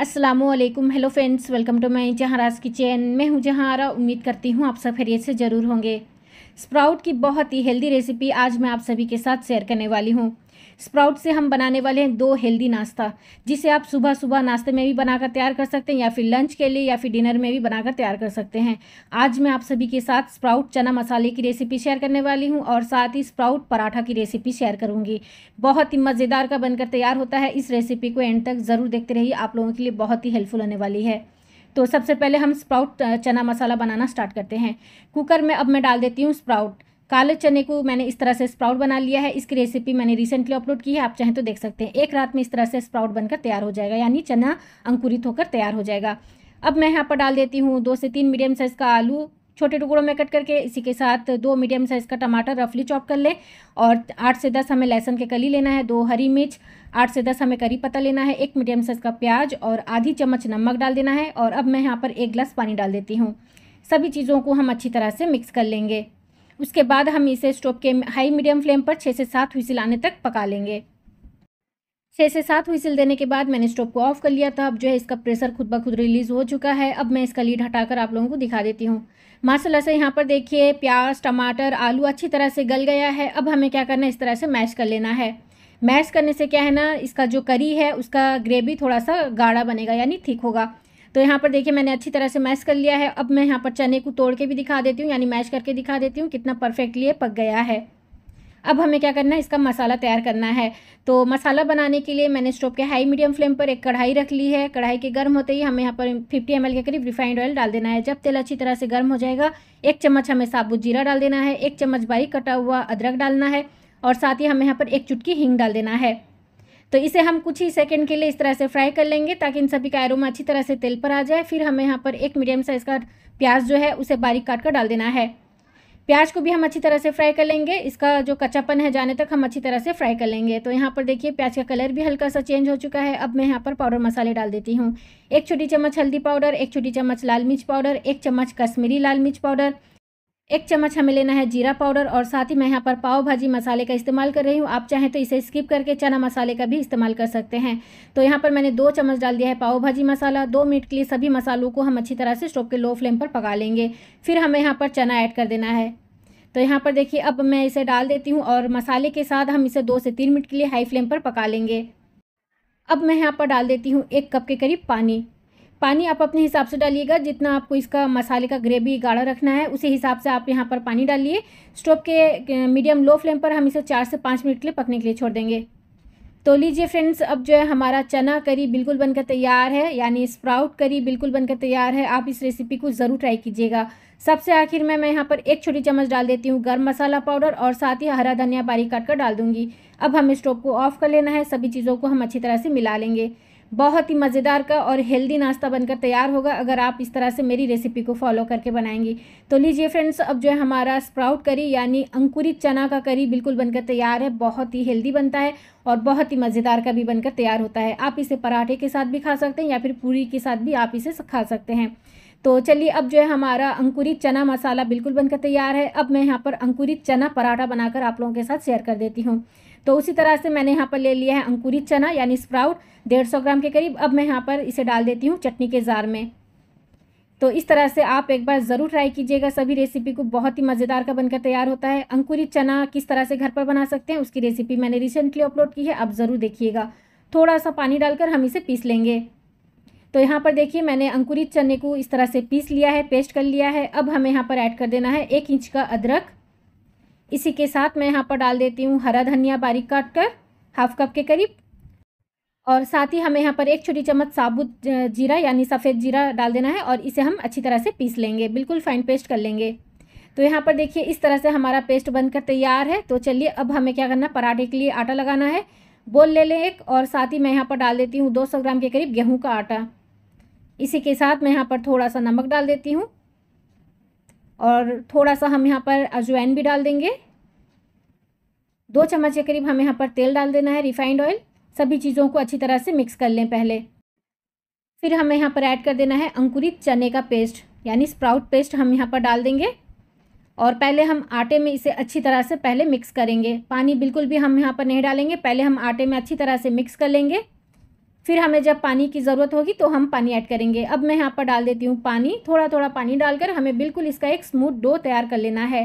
Aslam hello friends welcome to my जहाँराज kitchen मैं हूँ जहाँरा उम्मीद करती हूँ आप सब खैरियत से ज़रूर होंगे स्प्राउट की बहुत ही हेल्दी रेसिपी आज मैं आप सभी के साथ शेयर करने वाली हूँ स्प्राउट से हम बनाने वाले हैं दो हेल्दी नाश्ता जिसे आप सुबह सुबह नाश्ते में भी बनाकर तैयार कर सकते हैं या फिर लंच के लिए या फिर डिनर में भी बनाकर तैयार कर सकते हैं आज मैं आप सभी के साथ स्प्राउट चना मसाले की रेसिपी शेयर करने वाली हूँ और साथ ही स्प्राउट पराठा की रेसिपी शेयर करूँगी बहुत ही मज़ेदार का बनकर तैयार होता है इस रेसिपी को एंड तक ज़रूर देखते रहिए आप लोगों के लिए बहुत ही हेल्पफुल होने वाली है तो सबसे पहले हम स्प्राउट चना मसाला बनाना स्टार्ट करते हैं कुकर में अब मैं डाल देती हूँ स्प्राउट काले चने को मैंने इस तरह से स्प्राउट बना लिया है इसकी रेसिपी मैंने रिसेंटली अपलोड की है आप चाहें तो देख सकते हैं एक रात में इस तरह से स्प्राउट बनकर तैयार हो जाएगा यानी चना अंकुरित होकर तैयार हो जाएगा अब मैं यहाँ पर डाल देती हूँ दो से तीन मीडियम साइज़ का आलू छोटे टुकड़ों में कट करके इसी के साथ दो मीडियम साइज़ का टमाटर रफली चॉप कर लें और आठ से दस हमें लहसुन के कली लेना है दो हरी मिर्च आठ से दस हमें करी पत्ता लेना है एक मीडियम साइज़ का प्याज और आधी चम्मच नमक डाल देना है और अब मैं यहाँ पर एक गिलास पानी डाल देती हूँ सभी चीज़ों को हम अच्छी तरह से मिक्स कर लेंगे उसके बाद हम इसे स्टोव के हाई मीडियम फ्लेम पर छः से सात हुसील आने तक पका लेंगे छः से सात हुसील देने के बाद मैंने स्टोव को ऑफ कर लिया था अब जो है इसका प्रेशर खुद ब खुद रिलीज़ हो चुका है अब मैं इसका लीड हटाकर आप लोगों को दिखा देती हूँ माशाला से यहाँ पर देखिए प्याज टमाटर आलू अच्छी तरह से गल गया है अब हमें क्या करना है इस तरह से मैश कर लेना है मैश करने से क्या है ना इसका जो करी है उसका ग्रेवी थोड़ा सा गाढ़ा बनेगा यानी ठीक होगा तो यहाँ पर देखिए मैंने अच्छी तरह से मैश कर लिया है अब मैं यहाँ पर चने को तोड़ के भी दिखा देती हूँ यानी मैश करके दिखा देती हूँ कितना परफेक्टली पक गया है अब हमें क्या करना है इसका मसाला तैयार करना है तो मसाला बनाने के लिए मैंने स्टोव के हाई मीडियम फ्लेम पर एक कढ़ाई रख ली है कढ़ाई के गर्म होते ही हमें यहाँ पर 50 एम के करीब रिफाइंड ऑयल डाल देना है जब तेल अच्छी तरह से गर्म हो जाएगा एक चम्मच हमें साबुत जीरा डाल देना है एक चम्मच बारीक कटा हुआ अदरक डालना है और साथ ही हमें यहाँ पर एक चुटकी हींग डाल देना है तो इसे हम कुछ ही सेकेंड के लिए इस तरह से फ्राई कर लेंगे ताकि इन सभी का एरोमा अच्छी तरह से तेल पर आ जाए फिर हमें यहाँ पर एक मीडियम साइज़ का प्याज जो है उसे बारीक काट कर डाल देना है प्याज को भी हम अच्छी तरह से फ्राई कर लेंगे इसका जो कच्चापन है जाने तक हम अच्छी तरह से फ्राई कर लेंगे तो यहाँ पर देखिए प्याज का कलर भी हल्का सा चेंज हो चुका है अब मैं यहाँ पर पाउडर मसाले डाल देती हूँ एक छोटी चम्मच हल्दी पाउडर एक छोटी चम्मच लाल मिर्च पाउडर एक चम्मच कश्मीरी लाल मिर्च पाउडर एक चम्मच हमें लेना है जीरा पाउडर और साथ ही मैं यहाँ पर पाव भाजी मसाले का इस्तेमाल कर रही हूँ आप चाहें तो इसे स्किप करके चना मसाले का भी इस्तेमाल कर सकते हैं तो यहाँ पर मैंने दो चम्मच डाल दिया है पाव भाजी मसाला दो मिनट के लिए सभी मसालों को हम अच्छी तरह से स्टोव के लो फ्लेम पर पका लेंगे फिर हमें यहाँ पर चना ऐड कर देना है तो यहाँ पर देखिए अब मैं इसे डाल देती हूँ और मसाले के साथ हम इसे दो से तीन मिनट के लिए हाई फ्लेम पर पका लेंगे अब मैं यहाँ पर डाल देती हूँ एक कप के करीब पानी पानी आप अपने हिसाब से डालिएगा जितना आपको इसका मसाले का ग्रेवी गाढ़ा रखना है उसी हिसाब से आप यहाँ पर पानी डालिए स्टोव के मीडियम लो फ्लेम पर हम इसे चार से पाँच मिनट के लिए पकने के लिए छोड़ देंगे तो लीजिए फ्रेंड्स अब जो है हमारा चना करी बिल्कुल बनकर तैयार है यानी स्प्राउट करी बिल्कुल बनकर तैयार है आप इस रेसिपी को ज़रूर ट्राई कीजिएगा सबसे आखिर में मैं यहाँ पर एक छोटी चम्मच डाल देती हूँ गर्म मसाला पाउडर और साथ ही हरा धनिया बारीक काट कर डाल दूंगी अब हमें स्टोव को ऑफ़ कर लेना है सभी चीज़ों को हम अच्छी तरह से मिला लेंगे बहुत ही मज़ेदार का और हेल्दी नाश्ता बनकर तैयार होगा अगर आप इस तरह से मेरी रेसिपी को फॉलो करके बनाएंगी तो लीजिए फ्रेंड्स अब जो है हमारा स्प्राउट करी यानी अंकुरित चना का करी बिल्कुल बनकर तैयार है बहुत ही हेल्दी बनता है और बहुत ही मज़ेदार का भी बनकर तैयार होता है आप इसे पराठे के साथ भी खा सकते हैं या फिर पूरी के साथ भी आप इसे खा सकते हैं तो चलिए अब जो है हमारा अंकुरित चना मसाला बिल्कुल बनकर तैयार है अब मैं यहाँ पर अंकुरित चना पराठा बनाकर आप लोगों के साथ शेयर कर देती हूँ तो उसी तरह से मैंने यहाँ पर ले लिया है अंकुरित चना यानी स्प्राउट डेढ़ सौ ग्राम के करीब अब मैं यहाँ पर इसे डाल देती हूँ चटनी के जार में तो इस तरह से आप एक बार ज़रूर ट्राई कीजिएगा सभी रेसिपी को बहुत ही मज़ेदार का बनकर तैयार होता है अंकुरित चना किस तरह से घर पर बना सकते हैं उसकी रेसिपी मैंने रिसेंटली अपलोड की है आप ज़रूर देखिएगा थोड़ा सा पानी डालकर हम इसे पीस लेंगे तो यहाँ पर देखिए मैंने अंकुरित चने को इस तरह से पीस लिया है पेस्ट कर लिया है अब हमें यहाँ पर ऐड कर देना है एक इंच का अदरक इसी के साथ मैं यहाँ पर डाल देती हूँ हरा धनिया बारीक काट कर हाफ कप के करीब और साथ ही हमें यहाँ पर एक छोटी चम्मच साबुत जीरा यानी सफ़ेद जीरा डाल देना है और इसे हम अच्छी तरह से पीस लेंगे बिल्कुल फाइन पेस्ट कर लेंगे तो यहाँ पर देखिए इस तरह से हमारा पेस्ट बनकर तैयार है तो चलिए अब हमें क्या करना पराठे के लिए आटा लगाना है बोल ले लें एक और साथ ही मैं यहाँ पर डाल देती हूँ 200 ग्राम के करीब गेहूँ का आटा इसी के साथ मैं यहाँ पर थोड़ा सा नमक डाल देती हूँ और थोड़ा सा हम यहाँ पर अजवाइन भी डाल देंगे दो चम्मच के करीब हम यहाँ पर तेल डाल देना है रिफाइंड ऑयल सभी चीज़ों को अच्छी तरह से मिक्स कर लें पहले फिर हमें यहाँ पर ऐड कर देना है अंकुरित चने का पेस्ट यानी स्प्राउट पेस्ट हम यहाँ पर डाल देंगे और पहले हम आटे में इसे अच्छी तरह से पहले मिक्स करेंगे पानी बिल्कुल भी हम यहाँ पर नहीं डालेंगे पहले हम आटे में अच्छी तरह से मिक्स कर लेंगे फिर हमें जब पानी की ज़रूरत होगी तो हम पानी ऐड करेंगे अब मैं यहाँ पर डाल देती हूँ पानी थोड़ा थोड़ा पानी डालकर हमें बिल्कुल इसका एक स्मूथ डो तैयार कर लेना है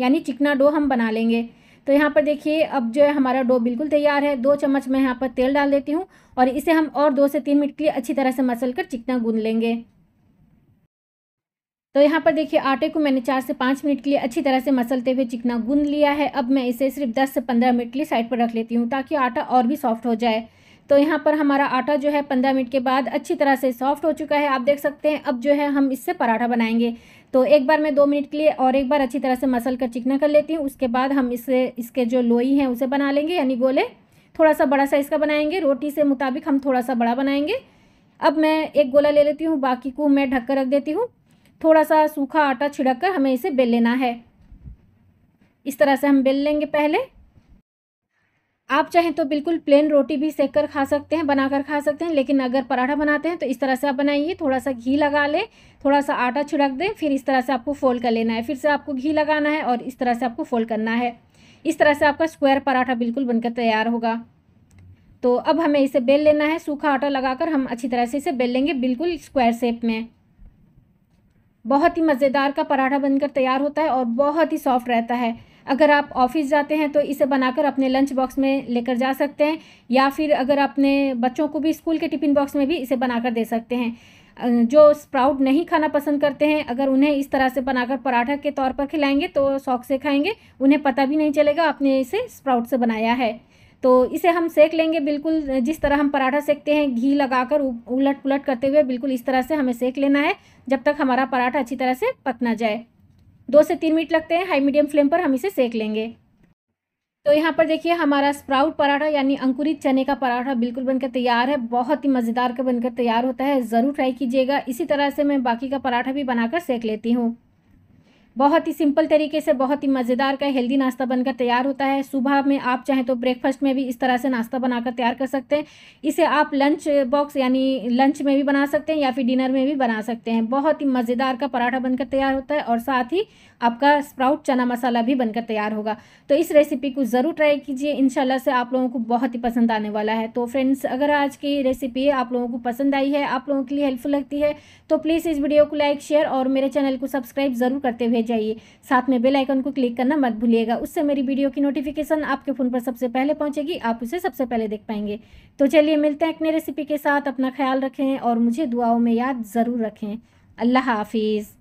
यानी चिकना डो हम बना लेंगे तो यहाँ पर देखिए अब जो है हमारा डो बिल्कुल तैयार है दो चम्मच मैं यहाँ पर तेल डाल देती हूँ और इसे हम और दो से तीन मिनट के लिए अच्छी तरह से मसल कर चिकना गूंद लेंगे तो यहाँ पर देखिए आटे को मैंने चार से पाँच मिनट के लिए अच्छी तरह से मसलते हुए चिकना गूंद लिया है अब मैं इसे सिर्फ दस से पंद्रह मिनट के लिए साइड पर रख लेती हूँ ताकि आटा और भी सॉफ्ट हो जाए तो यहाँ पर हमारा आटा जो है पंद्रह मिनट के बाद अच्छी तरह से सॉफ्ट हो चुका है आप देख सकते हैं अब जो है हम इससे पराठा बनाएंगे तो एक बार मैं दो मिनट के लिए और एक बार अच्छी तरह से मसल कर चिकना कर लेती हूँ उसके बाद हम इसे इसके जो लोई हैं उसे बना लेंगे यानी गोले थोड़ा सा बड़ा साइज़ का बनाएंगे रोटी से मुताबिक हम थोड़ा सा बड़ा बनाएंगे अब मैं एक गोला ले लेती हूँ बाकी को मैं ढक कर रख देती हूँ थोड़ा सा सूखा आटा छिड़क कर हमें इसे बेल लेना है इस तरह से हम बेल लेंगे पहले आप चाहें तो बिल्कुल प्लेन रोटी भी सेक कर खा सकते हैं बनाकर खा सकते हैं लेकिन अगर पराठा बनाते हैं तो इस तरह से आप बनाइए थोड़ा सा घी लगा लें थोड़ा सा आटा छिड़क दें फिर इस तरह से आपको फोल्ड कर लेना है फिर से आपको घी लगाना है और इस तरह से आपको फोल्ड करना है इस तरह से आपका स्क्वायर पराठा बिल्कुल बनकर तैयार होगा तो अब हमें इसे बेल लेना है सूखा आटा लगाकर हम अच्छी तरह से इसे बेल लेंगे बिल्कुल स्क्वायर शेप में बहुत ही मज़ेदार का पराठा बनकर तैयार होता है और बहुत ही सॉफ्ट रहता है अगर आप ऑफिस जाते हैं तो इसे बनाकर अपने लंच बॉक्स में लेकर जा सकते हैं या फिर अगर अपने बच्चों को भी स्कूल के टिफ़िन बॉक्स में भी इसे बनाकर दे सकते हैं जो स्प्राउट नहीं खाना पसंद करते हैं अगर उन्हें इस तरह से बनाकर पराठा के तौर पर खिलाएंगे तो शौक से खाएंगे उन्हें पता भी नहीं चलेगा आपने इसे स्प्राउट से बनाया है तो इसे हम सेक लेंगे बिल्कुल जिस तरह हम पराठा सेकते हैं घी लगाकर उलट पुलट करते हुए बिल्कुल इस तरह से हमें सेक लेना है जब तक हमारा पराठा अच्छी तरह से पक ना जाए दो से तीन मिनट लगते हैं हाई मीडियम फ्लेम पर हम इसे सेक लेंगे तो यहाँ पर देखिए हमारा स्प्राउट पराठा यानी अंकुरित चने का पराठा बिल्कुल बनकर तैयार है बहुत ही मज़ेदार का बनकर तैयार होता है ज़रूर ट्राई कीजिएगा इसी तरह से मैं बाकी का पराठा भी बनाकर सेक लेती हूँ बहुत ही सिंपल तरीके से बहुत ही मज़ेदार का हेल्दी नाश्ता बनकर तैयार होता है सुबह में आप चाहें तो ब्रेकफास्ट में भी इस तरह से नाश्ता बनाकर तैयार कर सकते हैं इसे आप लंच बॉक्स यानी लंच में भी बना सकते हैं या फिर डिनर में भी बना सकते हैं बहुत ही मज़ेदार का पराठा बनकर तैयार होता है और साथ ही आपका स्प्राउट चना मसाला भी बनकर तैयार होगा तो इस रेसिपी को ज़रूर ट्राई कीजिए इंशाल्लाह से आप लोगों को बहुत ही पसंद आने वाला है तो फ्रेंड्स अगर आज की रेसिपी आप लोगों को पसंद आई है आप लोगों के लिए हेल्पफुल लगती है तो प्लीज़ इस वीडियो को लाइक शेयर और मेरे चैनल को सब्सक्राइब ज़रूर करते हुए जाइए साथ में बेलाइकन को क्लिक करना मत भूलिएगा उससे मेरी वीडियो की नोटिफिकेशन आपके फ़ोन पर सबसे पहले पहुँचेगी आप उसे सबसे पहले देख पाएंगे तो चलिए मिलते हैं अपने रेसिपी के साथ अपना ख्याल रखें और मुझे दुआओं में याद ज़रूर रखें अल्लाह हाफिज़